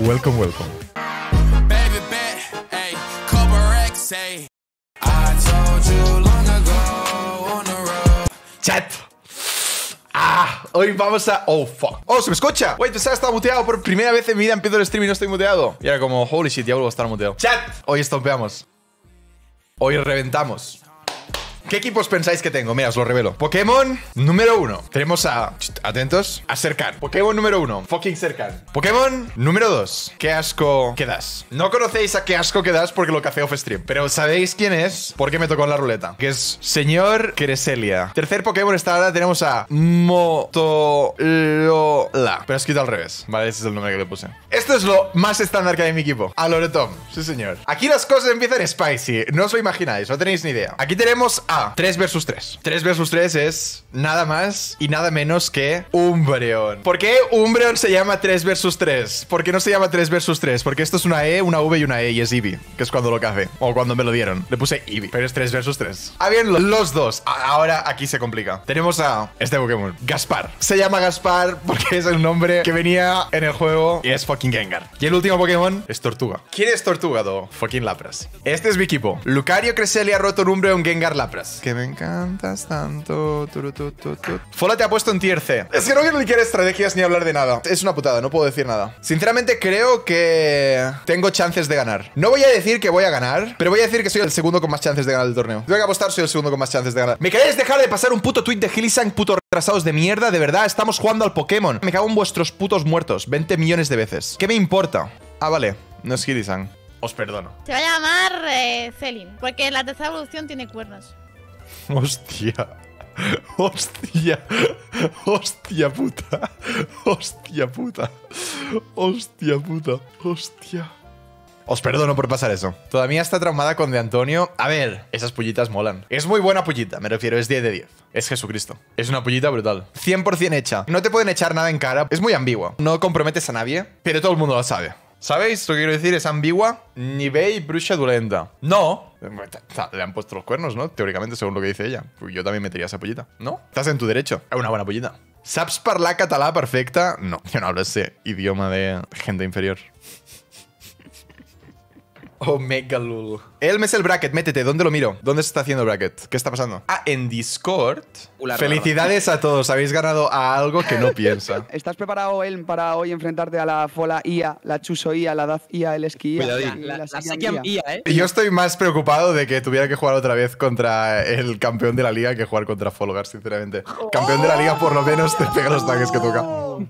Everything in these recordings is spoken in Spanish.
Welcome, welcome. Chat. Ah, hoy vamos a. Oh, fuck. Oh, se me escucha. Wait, sabes que estaba muteado. Por primera vez en mi vida empiezo el stream y no estoy muteado. Y era como, holy shit, ya vuelvo a estar muteado. Chat. Hoy estompeamos. Hoy reventamos. ¿Qué equipos pensáis que tengo? Mira, os lo revelo. Pokémon número uno. Tenemos a. Atentos. A Pokémon número uno. Fucking Serkan. Pokémon número dos. Qué asco quedas. No conocéis a qué asco quedas porque lo café off stream. Pero sabéis quién es porque me tocó en la ruleta. Que es señor Creselia. Tercer Pokémon esta hora tenemos a Motolola. Pero escrito al revés. Vale, ese es el nombre que le puse. Esto es lo más estándar que hay en mi equipo. A Loretom. Sí, señor. Aquí las cosas empiezan spicy. No os lo imagináis, no tenéis ni idea. Aquí tenemos a 3 ah. versus 3. 3 versus 3 es nada más y nada menos que Umbreon. ¿Por qué Umbreon se llama 3 versus 3? ¿Por qué no se llama 3 versus 3? Porque esto es una E, una V y una E y es Eevee, que es cuando lo café. O cuando me lo dieron. Le puse Eevee, pero es 3 versus 3. Ah, bien, los dos. Ahora aquí se complica. Tenemos a este Pokémon, Gaspar. Se llama Gaspar porque es el nombre que venía en el juego y es fucking Gengar. Y el último Pokémon es Tortuga. ¿Quién es Tortuga, do? Fucking Lapras. Este es mi equipo. Lucario, roto un Umbreon, Gengar, Lapras. Que me encantas tanto. Fola te ha puesto en tier C. Es que no quiero ni quiere estrategias ni hablar de nada. Es una putada, no puedo decir nada. Sinceramente creo que tengo chances de ganar. No voy a decir que voy a ganar, pero voy a decir que soy el segundo con más chances de ganar el torneo. Tengo que apostar, soy el segundo con más chances de ganar. ¿Me queréis dejar de pasar un puto tweet de Hillisang, puto retrasados de mierda? De verdad, estamos jugando al Pokémon. Me cago en vuestros putos muertos 20 millones de veces. ¿Qué me importa? Ah, vale. No es Hillisang. Os perdono. Se va a llamar eh, Celine, porque la tercera evolución tiene cuerdas Hostia. Hostia, hostia puta, hostia puta, hostia puta, hostia. Os perdono por pasar eso. Todavía está traumada con De Antonio. A ver, esas pullitas molan. Es muy buena pullita, me refiero, es 10 de 10. Es Jesucristo. Es una pullita brutal. 100% hecha. No te pueden echar nada en cara, es muy ambigua. No comprometes a nadie, pero todo el mundo lo sabe. ¿Sabéis lo que quiero decir? Es ambigua, Nivei y bruja No. Le han puesto los cuernos, ¿no? Teóricamente, según lo que dice ella. Pues yo también metería esa pollita, ¿no? Estás en tu derecho. Es una buena pollita. ¿Saps la català perfecta? No, yo no hablo ese idioma de gente inferior. Omega oh, El Elm es el bracket, métete, ¿dónde lo miro? ¿Dónde se está haciendo el bracket? ¿Qué está pasando? Ah, en Discord. Felicidades a todos, habéis ganado a algo que no piensa. ¿Estás preparado, él para hoy enfrentarte a la Fola IA, la Chuso IA, la Daz IA, el Esquí IA? la, IA. ¿eh? Yo estoy más preocupado de que tuviera que jugar otra vez contra el campeón de la liga que jugar contra Folgar, sinceramente. Oh. Campeón de la liga por lo menos te pega los tanques que toca. Oh.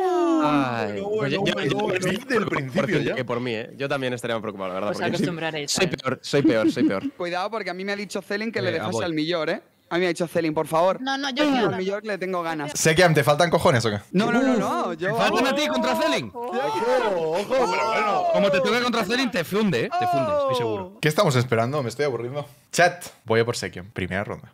Ay, yo, Que por mí, ¿eh? Yo también estaría preocupado, la verdad. acostumbraréis. Soy, soy, peor, soy peor, soy peor. Cuidado, porque a mí me ha dicho Celin que le eh, ah, dejase al millor, ¿eh? A mí me ha dicho Celin, por favor. No, no, yo Al le tengo ganas. Sé te faltan cojones o qué. No, no, no, no. Faltan a ti contra Celin. ¡Ojo, ojo, pero bueno. Como te toque contra Celin, te funde, ¿eh? Te funde, estoy oh. seguro. ¿Qué estamos esperando? Me estoy aburriendo. Chat, voy a por Sekion. Primera ronda.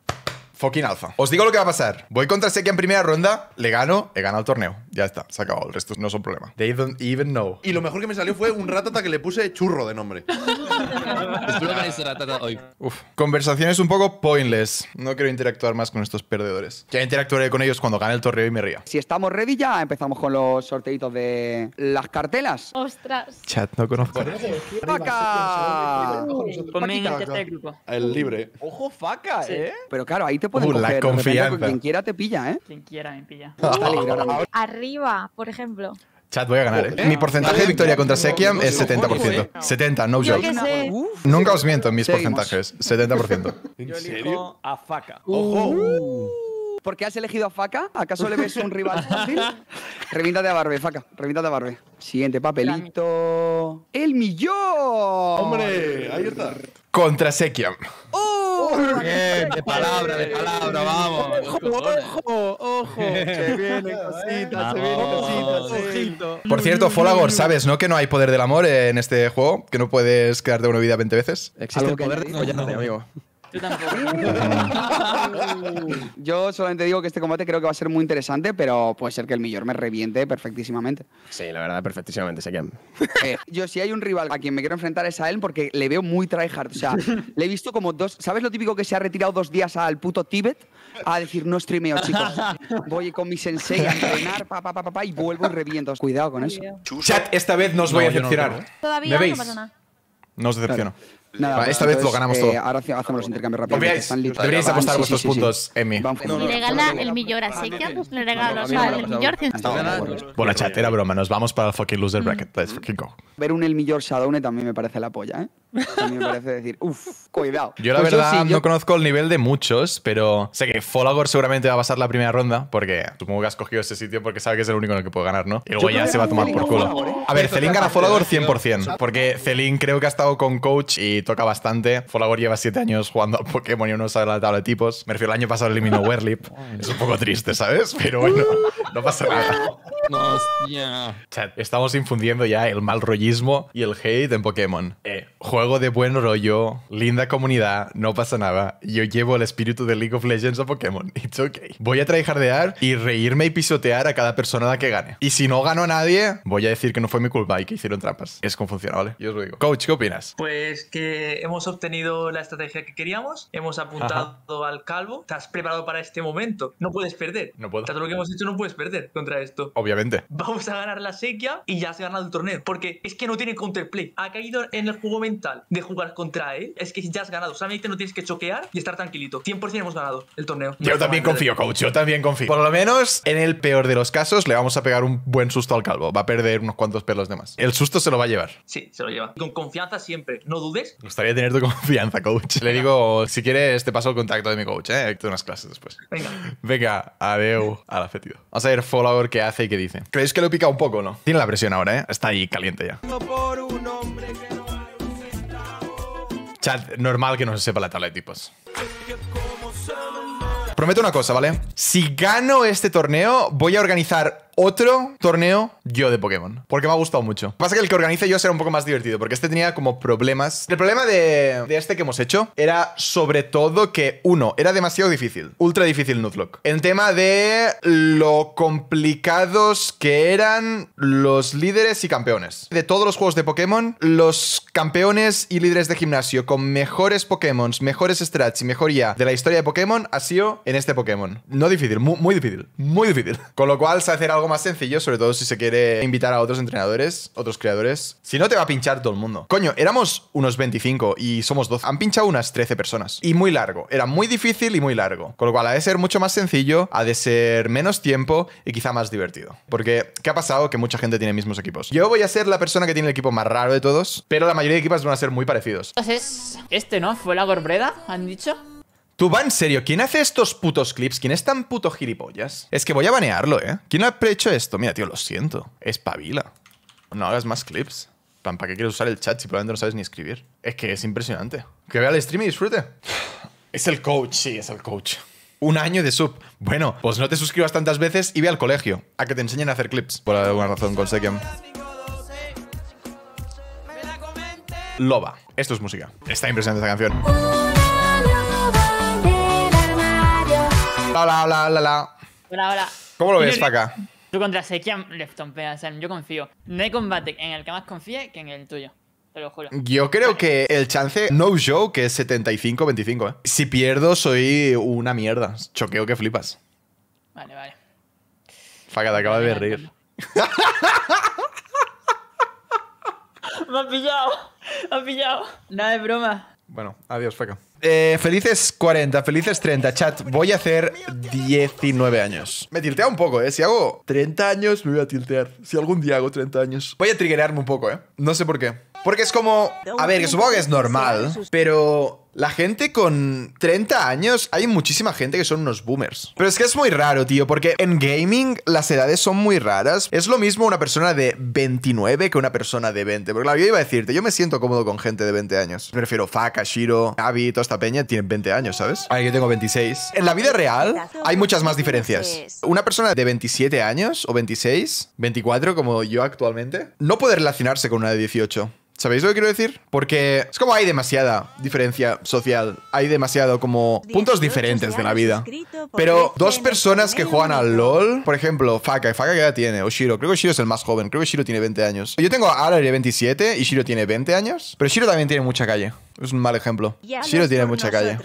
Fucking alfa. Os digo lo que va a pasar. Voy contra Sekian en primera ronda, le gano, he gano el torneo. Ya está, se ha acabado. El resto no son problema. They don't even know. Y lo mejor que me salió fue un ratata que le puse churro de nombre. hoy. Uf. Conversaciones un poco pointless. No quiero interactuar más con estos perdedores. Ya interactuaré con ellos cuando gane el torneo y me ría. Si estamos ready, ya empezamos con los sorteitos de las cartelas. Ostras. Chat, no conozco. ¡Faca! grupo. El libre. Ojo, faca, ¿eh? Pero claro, ahí te pueden uh, La confianza. quien quiera te pilla, ¿eh? Quien quiera me pilla por ejemplo. Chat, voy a ganar. ¿eh? Mi porcentaje de victoria contra Sekiam es 70%. 70, no joke. Nunca os miento en mis porcentajes. 70%. ¿En serio? A Faka. Uh. ¿Por qué has elegido a faca. ¿Acaso le ves un rival fácil? Revíntate a Barbe, faca. Revíntate a Barbe. Siguiente papelito. ¡El millón! ¡Hombre! Ahí está. Contra Sekiam. ¡Oh! Bien, de palabra, de palabra, vamos. Ojo, ojo, ojo. Se viene cosita, se viene cosita, ojito. Por cierto, Folagor, ¿sabes, no? Que no hay poder del amor en este juego, que no puedes quedarte una vida 20 veces. Existe el poder de amigo. Yo solamente digo que este combate creo que va a ser muy interesante, pero puede ser que el millón me reviente perfectísimamente. Sí, la verdad, perfectísimamente, sé eh, yo, si hay un rival a quien me quiero enfrentar es a él porque le veo muy tryhard. O sea, le he visto como dos. ¿Sabes lo típico que se ha retirado dos días al puto Tíbet? A decir, no streameo, chicos. Voy con mi sensei a entrenar, pa, pa, pa, pa, y vuelvo y reviento. Cuidado con eso. Chat, esta vez no os voy a decepcionar. ¿eh? Todavía no No os decepciono esta vez lo ganamos eh, todo. Ahora hacemos los intercambios rápidos. Deberíais apostar vuestros sí, puntos, Emi. Y le gana el millón así que le regalo el millor. Bueno, chat, era broma. Nos vamos para el fucking loser mm. bracket. Let's fucking go. Ver un el millor Shadowne también me parece la polla, ¿eh? También me parece decir, uff, cuidado. Yo la pues verdad no conozco el nivel de muchos, pero sé que Folagor seguramente va a pasar la primera ronda, porque supongo que has cogido ese sitio porque sabes que es el único en el que puede ganar, ¿no? Y luego ya se va a tomar por culo. ¿eh? A ver, Celín gana Folagor 100%, ¿eh? porque Celín creo que ha estado con Coach y toca bastante. Folagor lleva siete años jugando a Pokémon y uno sabe la tabla de tipos. Me el año pasado eliminó Werlip. es un poco triste, ¿sabes? Pero bueno, no pasa nada. estamos infundiendo ya el mal rollismo y el hate en Pokémon. Eh, juego de buen rollo, linda comunidad, no pasa nada. Yo llevo el espíritu de League of Legends a Pokémon. It's okay. Voy a tryhardear y reírme y pisotear a cada persona la que gane. Y si no gano a nadie, voy a decir que no fue mi culpa y que hicieron trampas. Es como funciona, ¿vale? Yo os lo digo. Coach, ¿qué opinas? Pues que hemos obtenido la estrategia que queríamos, hemos apuntado al calvo. Estás preparado para este momento. No puedes perder. No puedo. todo lo que hemos hecho no puedes perder contra esto. Obviamente. Vamos a ganar la sequía y ya se ganado el torneo. Porque es que no tiene counterplay. Ha caído en el juego mental de jugar contra él. Es que ya has ganado. Solamente no tienes que choquear y estar tranquilito. 100% hemos ganado el torneo. Yo también confío, coach. Yo también confío. Por lo menos, en el peor de los casos, le vamos a pegar un buen susto al calvo. Va a perder unos cuantos pelos de más. El susto se lo va a llevar. Sí, se lo lleva. Con confianza siempre. No dudes. Me gustaría tener tu confianza, coach. Le digo, si quieres, te paso el contacto de mi coach, ¿eh? Tengo unas clases después. Venga. Venga, adeu. A la ver follower que hace y que dice. ¿Creéis que lo pica un poco no? Tiene la presión ahora, ¿eh? Está ahí caliente ya. Chat, normal que no se sepa la tabla de tipos. Prometo una cosa, ¿vale? Si gano este torneo, voy a organizar otro torneo yo de Pokémon, porque me ha gustado mucho. Lo que pasa que el que organice yo será un poco más divertido, porque este tenía como problemas. El problema de, este que hemos hecho era sobre todo que, uno, era demasiado difícil, ultra difícil Nuzlocke. En tema de lo complicados que eran los líderes y campeones. De todos los juegos de Pokémon, los campeones y líderes de gimnasio con mejores Pokémon, mejores strats y mejoría de la historia de Pokémon ha sido en este Pokémon. No difícil, muy, muy difícil, muy difícil. Con lo cual, se hacer algo más sencillo, sobre todo si se quiere invitar a otros entrenadores, otros creadores. Si no, te va a pinchar todo el mundo. Coño, éramos unos 25 y somos 12. Han pinchado unas 13 personas. Y muy largo. Era muy difícil y muy largo. Con lo cual, ha de ser mucho más sencillo, ha de ser menos tiempo y quizá más divertido. Porque, ¿qué ha pasado? Que mucha gente tiene mismos equipos. Yo voy a ser la persona que tiene el equipo más raro de todos, pero la mayoría de equipos van a ser muy parecidos. Entonces, este, ¿no? ¿Fue la Gorbreda? ¿Han dicho? Tú va en serio, ¿quién hace estos putos clips? ¿Quién es tan puto gilipollas? Es que voy a banearlo, ¿eh? ¿Quién ha hecho esto? Mira, tío, lo siento. Es pavila No hagas más clips. ¿Para qué quieres usar el chat si probablemente no sabes ni escribir? Es que es impresionante. Que vea el stream y disfrute. Es el coach, sí, es el coach. Un año de sub. Bueno, pues no te suscribas tantas veces y ve al colegio, a que te enseñen a hacer clips. Por alguna razón, con Sekem. Loba. Esto es música. Está impresionante esta canción. hola, hola, hola, hola. Hola, ¿Cómo lo ves para acá? Tú contra Sekiam le estompeas, o yo confío. No hay combate en el que más confíe que en el tuyo. Te lo juro. Yo creo que el chance no show, que es 75-25, ¿eh? Si pierdo, soy una mierda. Choqueo que flipas. Vale, vale. Faca, te acaba de reír. Me ha pillado. Me ha pillado. Nada de broma. Bueno, adiós, Faca. Eh, felices 40, felices 30, chat. Voy a hacer 19 años. Me tiltea un poco, ¿eh? Si hago 30 años, me voy a tiltear. Si algún día hago 30 años. Voy a triggerarme un poco, ¿eh? No sé por qué. Porque es como... A ver, que supongo que es normal, pero la gente con 30 años, hay muchísima gente que son unos boomers. Pero es que es muy raro, tío, porque en gaming las edades son muy raras. Es lo mismo una persona de 29 que una persona de 20. Porque la vida iba a decirte, yo me siento cómodo con gente de 20 años. Me refiero Faka, Shiro, Abby, toda esta peña tienen 20 años, ¿sabes? Ahí yo tengo 26. En la vida real hay muchas más diferencias. Una persona de 27 años o 26, 24 como yo actualmente, no puede relacionarse con una de 18. ¿Sabéis lo que quiero decir? Porque es como hay demasiada diferencia social, hay demasiado como puntos diferentes de la vida. Pero dos personas que juegan al LOL, por ejemplo, Faka, ¿Faka qué edad tiene? O Shiro, creo que Shiro es el más joven, creo que Shiro tiene 20 años. Yo tengo a Alari 27 y Shiro tiene 20 años, pero Shiro también tiene mucha calle. Es un mal ejemplo. Shiro tiene mucha calle.